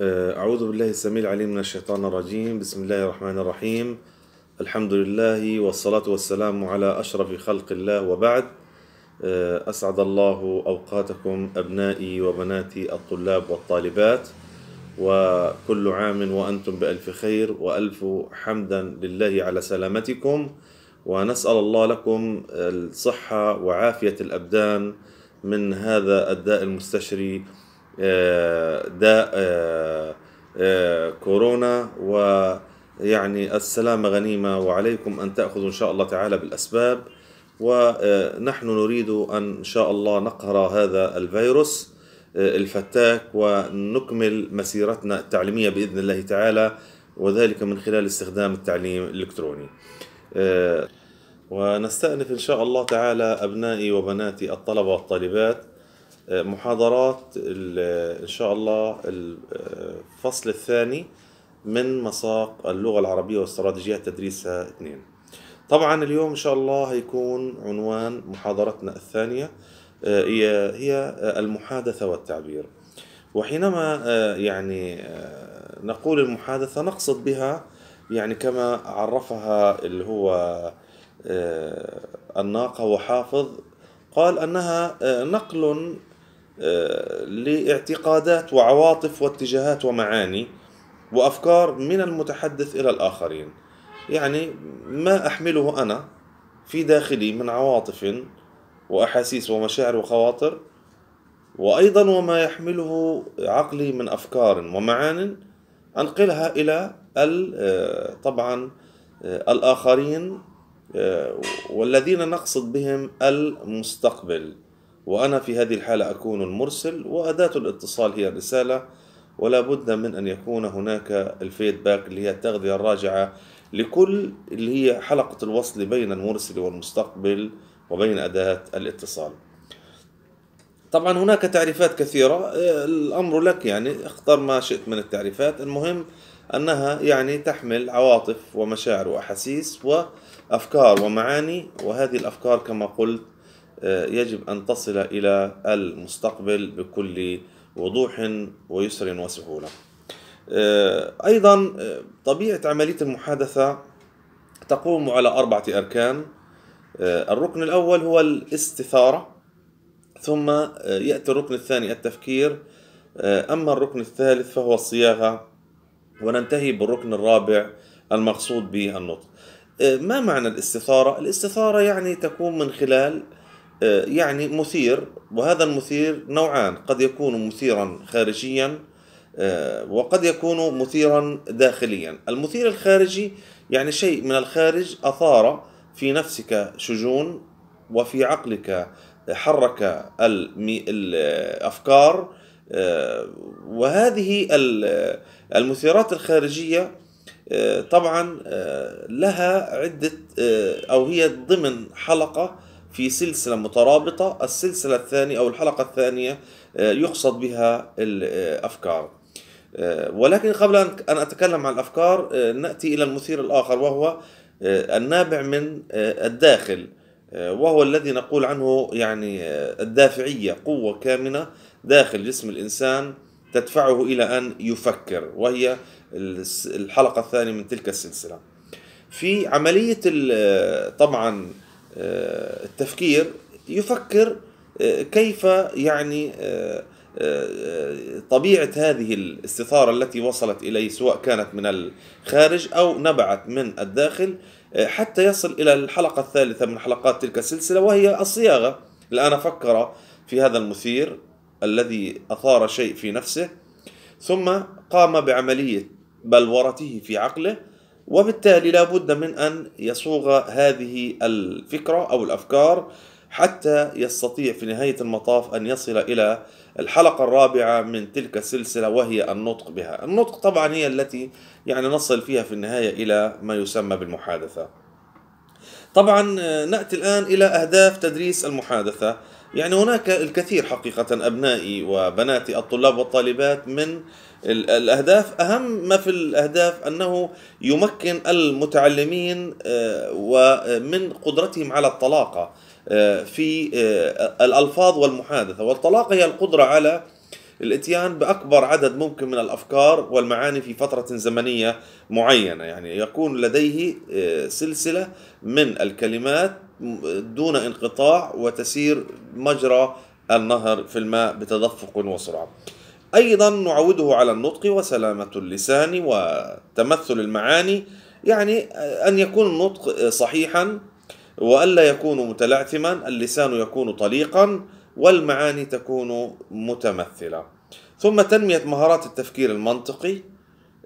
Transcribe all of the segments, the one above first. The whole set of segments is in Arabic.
آه، أعوذ بالله السميع العليم من الشيطان الرجيم بسم الله الرحمن الرحيم الحمد لله والصلاة والسلام على أشرف خلق الله وبعد آه، أسعد الله أوقاتكم أبنائي وبناتي الطلاب والطالبات وكل عام وأنتم بألف خير وألف حمدا لله على سلامتكم ونسأل الله لكم الصحة وعافية الأبدان من هذا الداء المستشري آه، داء آه، آه، كورونا ويعني السلام غنيمة وعليكم أن تأخذوا إن شاء الله تعالى بالأسباب ونحن نريد أن إن شاء الله نقهر هذا الفيروس الفتاك ونكمل مسيرتنا التعليمية بإذن الله تعالى وذلك من خلال استخدام التعليم الإلكتروني ونستأنف إن شاء الله تعالى أبنائي وبناتي الطلبة والطالبات محاضرات ان شاء الله الفصل الثاني من مساق اللغه العربيه واستراتيجيات تدريسها اثنين طبعا اليوم ان شاء الله هيكون عنوان محاضرتنا الثانيه آه، هي هي المحادثه والتعبير وحينما آه، يعني آه، نقول المحادثه نقصد بها يعني كما عرفها اللي هو الناقه وحافظ قال انها نقل لاعتقادات وعواطف واتجاهات ومعاني وافكار من المتحدث الى الاخرين يعني ما احمله انا في داخلي من عواطف واحاسيس ومشاعر وخواطر وايضا وما يحمله عقلي من افكار ومعان انقلها الى طبعا الاخرين والذين نقصد بهم المستقبل وأنا في هذه الحالة أكون المرسل وأداة الاتصال هي الرسالة ولا بد من أن يكون هناك الفيدباك اللي هي التغذية الراجعة لكل اللي هي حلقة الوصل بين المرسل والمستقبل وبين أداة الاتصال طبعا هناك تعريفات كثيرة آه، الأمر لك يعني اختر ما شئت من التعريفات المهم أنها يعني تحمل عواطف ومشاعر وأحاسيس وأفكار ومعاني وهذه الأفكار كما قلت آه، يجب أن تصل إلى المستقبل بكل وضوح ويسر وسهولة آه، أيضا آه، طبيعة عملية المحادثة تقوم على أربعة أركان الركن الأول هو الاستثارة ثم يأتي الركن الثاني التفكير أما الركن الثالث فهو الصياغة وننتهي بالركن الرابع المقصود به النطق ما معنى الاستثارة؟ الاستثارة يعني تكون من خلال آه، يعني مثير وهذا المثير نوعان قد يكون مثيرا خارجيا آه، وقد يكون مثيرا داخليا المثير الخارجي يعني شيء من الخارج أثار في نفسك شجون وفي عقلك حرك الأفكار آه، وهذه المثيرات الخارجية طبعا لها عدة أو هي ضمن حلقة في سلسلة مترابطة السلسلة الثانية أو الحلقة الثانية آه، يقصد بها الأفكار آه، آه، ولكن قبل أن أتكلم عن الأفكار نأتي إلى المثير الآخر وهو النابع من الداخل وهو الذي نقول عنه يعني الدافعية قوة كامنة داخل جسم الإنسان تدفعه إلى أن يفكر وهي الحلقة الثانية من تلك السلسلة في عملية طبعا آه، التفكير يفكر آه، كيف يعني آه، طبيعة هذه الاستثارة التي وصلت إليه سواء كانت من الخارج أو نبعت من الداخل حتى يصل إلى الحلقة الثالثة من حلقات تلك السلسلة وهي الصياغة الآن فكر في هذا المثير الذي أثار شيء في نفسه ثم قام بعملية بلورته في عقله وبالتالي لا بد من أن يصوغ هذه الفكرة أو الأفكار حتى يستطيع في نهاية المطاف أن يصل إلى الحلقة الرابعة من تلك السلسلة وهي النطق بها النطق طبعا هي التي يعني نصل فيها في النهاية إلى ما يسمى بالمحادثة طبعا آه، نأتي الآن إلى أهداف تدريس المحادثة يعني هناك الكثير حقيقة أبنائي وبناتي الطلاب والطالبات من الأهداف أهم ما في الأهداف أنه يمكن المتعلمين آه، ومن قدرتهم على الطلاقة آه، في آه، الألفاظ والمحادثة والطلاقة هي القدرة على الاتيان باكبر عدد ممكن من الافكار والمعاني في فتره زمنيه معينه يعني يكون لديه سلسله من الكلمات دون انقطاع وتسير مجرى النهر في الماء بتدفق وسرعة أيضا نعوده على النطق وسلامة اللسان وتمثل المعاني يعني أن يكون النطق صحيحا وألا يكون متلعثما اللسان يكون طليقا والمعاني تكون متمثلة ثم تنمية مهارات التفكير المنطقي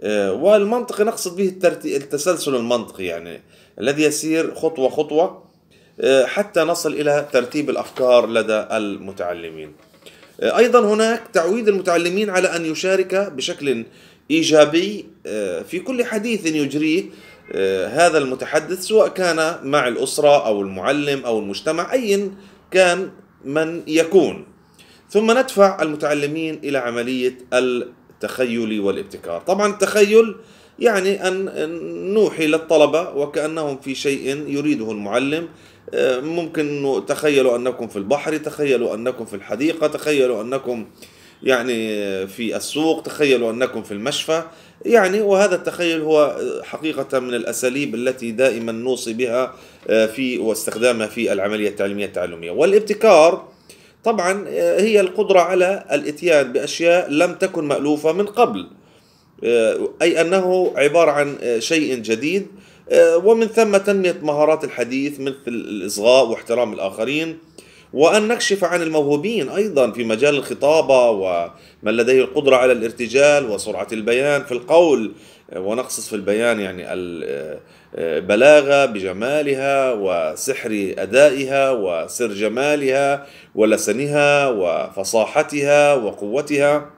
آه، والمنطقي نقصد به التسلسل المنطقي يعني الذي يسير خطوة خطوة آه، حتى نصل إلى ترتيب الأفكار لدى المتعلمين آه، أيضا هناك تعويد المتعلمين على أن يشارك بشكل إيجابي آه، في كل حديث يجريه هذا المتحدث سواء كان مع الأسرة أو المعلم أو المجتمع أيا كان من يكون ثم ندفع المتعلمين إلى عملية التخيل والابتكار طبعا التخيل يعني أن نوحي للطلبة وكأنهم في شيء يريده المعلم ممكن تخيلوا أنكم في البحر تخيلوا أنكم في الحديقة تخيلوا أنكم يعني في السوق تخيلوا أنكم في المشفى يعني وهذا التخيل هو حقيقة من الأساليب التي دائما نوصي بها آه، في واستخدامها في العملية التعليمية التعلمية والابتكار طبعا آه، هي القدرة على الاتيان بأشياء لم تكن مألوفة من قبل آه، أي أنه عبارة عن شيء جديد آه، ومن ثم تنمية مهارات الحديث مثل الإصغاء واحترام الآخرين وأن نكشف عن الموهوبين أيضا في مجال الخطابة ومن لديه القدرة على الارتجال وسرعة البيان في القول آه، ونقصص في البيان يعني البلاغة آه، بجمالها وسحر أدائها وسر جمالها ولسنها وفصاحتها وقوتها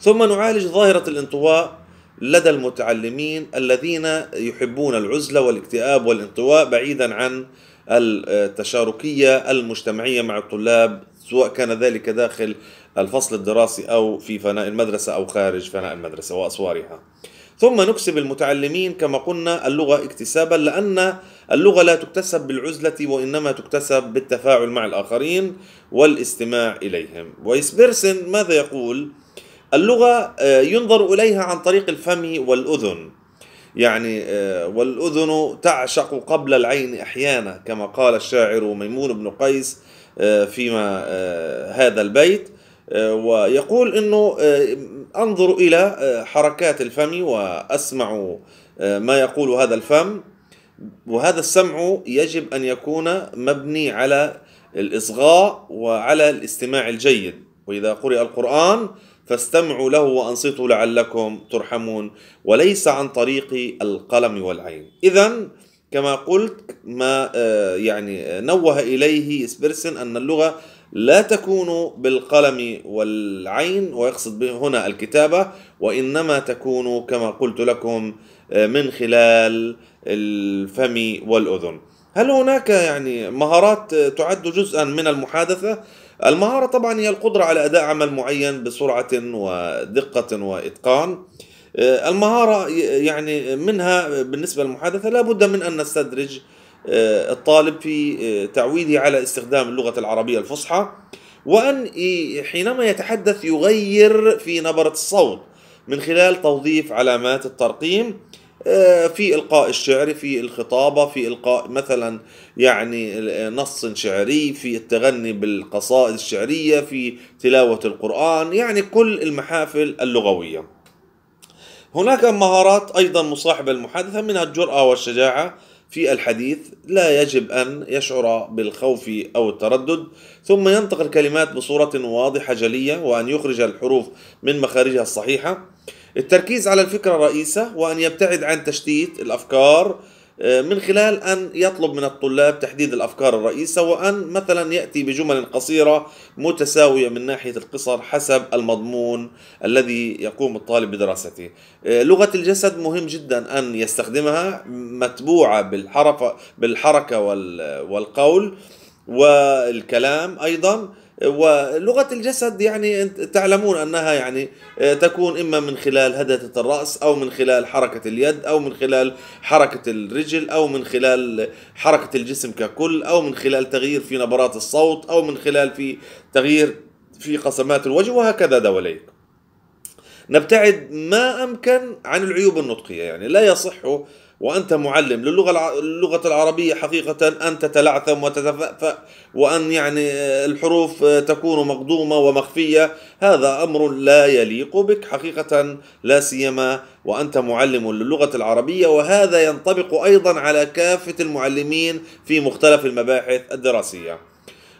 ثم نعالج ظاهرة الانطواء لدى المتعلمين الذين يحبون العزلة والاكتئاب والانطواء بعيدا عن التشاركية المجتمعية مع الطلاب سواء كان ذلك داخل الفصل الدراسي أو في فناء المدرسة أو خارج فناء المدرسة وأسوارها ثم نكسب المتعلمين كما قلنا اللغة اكتسابا لأن اللغة لا تكتسب بالعزلة وإنما تكتسب بالتفاعل مع الآخرين والاستماع إليهم ويسبيرسن ماذا يقول؟ اللغة آه، ينظر إليها عن طريق الفم والأذن يعني آه، والأذن تعشق قبل العين أحيانا كما قال الشاعر ميمون بن قيس آه، فيما هذا البيت ويقول أنه أنظر إلى حركات الفم وأسمع ما يقول هذا الفم وهذا السمع يجب أن يكون مبني على الإصغاء وعلى الاستماع الجيد وإذا قرئ القرآن فاستمعوا له وانصتوا لعلكم ترحمون وليس عن طريق القلم والعين اذا كما قلت ما آه، يعني آه، نوه اليه سبيرسن ان اللغه لا تكون بالقلم والعين ويقصد هنا الكتابه وانما تكون كما قلت لكم آه، من خلال الفم والاذن هل هناك يعني مهارات تعد جزءا من المحادثه المهارة طبعا هي القدرة على أداء عمل معين بسرعة ودقة وإتقان آه، المهارة يعني منها بالنسبة للمحادثة لابد من أن نستدرج آه، الطالب في آه، تعويده على استخدام اللغة العربية الفصحى وأن حينما يتحدث يغير في نبرة الصوت من خلال توظيف علامات الترقيم آه، في إلقاء الشعر في الخطابة في إلقاء مثلا يعني نص شعري في التغني بالقصائد الشعرية في تلاوة القرآن يعني كل المحافل اللغوية هناك مهارات أيضا مصاحبة المحادثة منها الجرأة والشجاعة في الحديث لا يجب أن يشعر بالخوف أو التردد ثم ينطق الكلمات بصورة واضحة جلية وأن يخرج الحروف من مخارجها الصحيحة التركيز على الفكرة الرئيسه وأن يبتعد عن تشتيت الأفكار آه، من خلال أن يطلب من الطلاب تحديد الأفكار الرئيسة وأن مثلا يأتي بجمل قصيرة متساوية من ناحية القصر حسب المضمون الذي يقوم الطالب بدراسته آه، لغة الجسد مهم جدا أن يستخدمها متبوعة بالحركة والقول والكلام أيضا ولغة الجسد يعني تعلمون أنها يعني آه، تكون إما من خلال هددة الرأس أو من خلال حركة اليد أو من خلال حركة الرجل أو من خلال حركة الجسم ككل أو من خلال تغيير في نبرات الصوت أو من خلال في تغيير في قسمات الوجه وهكذا دواليك نبتعد ما أمكن عن العيوب النطقية يعني لا يصح وأنت معلم للغة اللغة العربية حقيقة أن تتلعثم وتتفأفأ وأن يعني الحروف تكون مقدومة ومخفية هذا أمر لا يليق بك حقيقة لا سيما وأنت معلم للغة العربية وهذا ينطبق أيضا على كافة المعلمين في مختلف المباحث الدراسية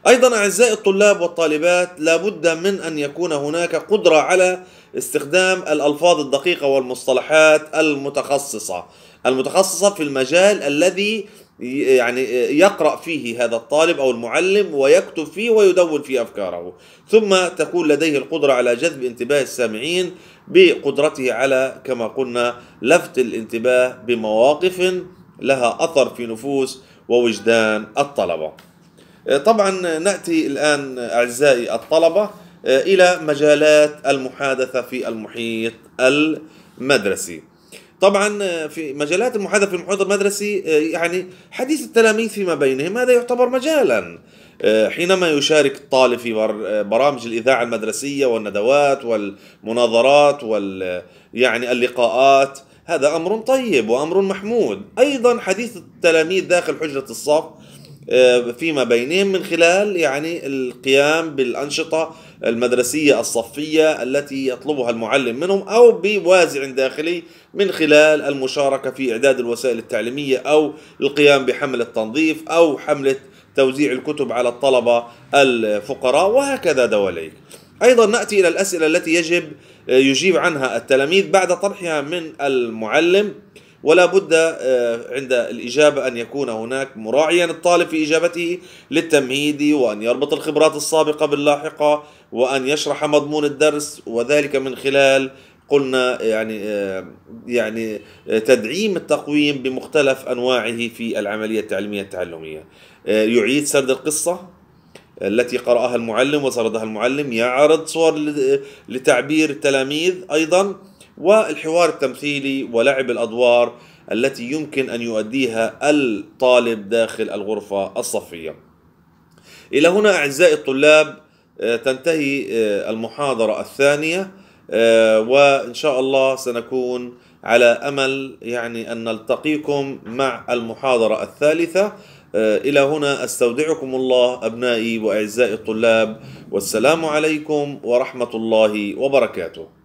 أيضا أعزائي الطلاب والطالبات لابد من أن يكون هناك قدرة على استخدام الألفاظ الدقيقة والمصطلحات المتخصصة المتخصصة في المجال الذي يعني يقرأ فيه هذا الطالب أو المعلم ويكتب فيه ويدون فيه أفكاره ثم تكون لديه القدرة على جذب انتباه السامعين بقدرته على كما قلنا لفت الانتباه بمواقف لها أثر في نفوس ووجدان الطلبة آه، طبعا نأتي الآن أعزائي الطلبة آه، إلى مجالات المحادثة في المحيط المدرسي طبعا آه، في مجالات المحادثه في المحيط المدرسي آه، يعني حديث التلاميذ فيما بينهم هذا يعتبر مجالا آه، حينما يشارك الطالب في برامج الاذاعه المدرسيه والندوات والمناظرات وال يعني اللقاءات هذا امر طيب وامر محمود ايضا حديث التلاميذ داخل حجره الصف آه، فيما بينهم من خلال يعني القيام بالأنشطة المدرسية الصفية التي يطلبها المعلم منهم أو بوازع داخلي من خلال المشاركة في إعداد الوسائل التعليمية أو القيام بحملة تنظيف أو حملة توزيع الكتب على الطلبة الفقراء وهكذا دواليك أيضا نأتي إلى الأسئلة التي يجب آه، يجيب عنها التلاميذ بعد طرحها من المعلم ولا بد آه، عند الإجابة أن يكون هناك مراعيا الطالب في إجابته للتمهيد وأن يربط الخبرات السابقة باللاحقة وأن يشرح مضمون الدرس وذلك من خلال قلنا يعني آه، يعني آه، تدعيم التقويم بمختلف انواعه في العمليه التعليميه التعلميه يعيد سرد القصه التي قرأها المعلم وسردها المعلم يعرض صور لتعبير التلاميذ أيضا والحوار التمثيلي ولعب الادوار التي يمكن ان يؤديها الطالب داخل الغرفه الصفيه. الى هنا اعزائي الطلاب آه، تنتهي آه، المحاضره الثانيه آه، وان شاء الله سنكون على امل يعني ان نلتقيكم مع المحاضره الثالثه الى هنا استودعكم الله ابنائي واعزائي الطلاب والسلام عليكم ورحمه الله وبركاته